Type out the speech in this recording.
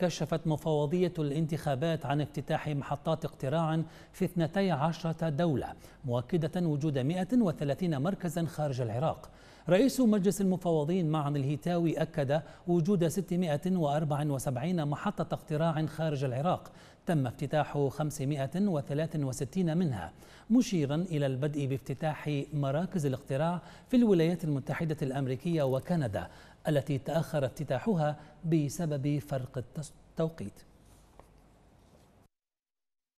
كشفت مفوضية الانتخابات عن افتتاح محطات اقتراع في 12 دولة مؤكدة وجود 130 مركزا خارج العراق رئيس مجلس المفوضين معن الهيتاوي أكد وجود 674 محطة اقتراع خارج العراق تم افتتاح 563 منها مشيرا إلى البدء بافتتاح مراكز الاقتراع في الولايات المتحدة الأمريكية وكندا التي تأخر افتتاحها بسبب فرق التوقيت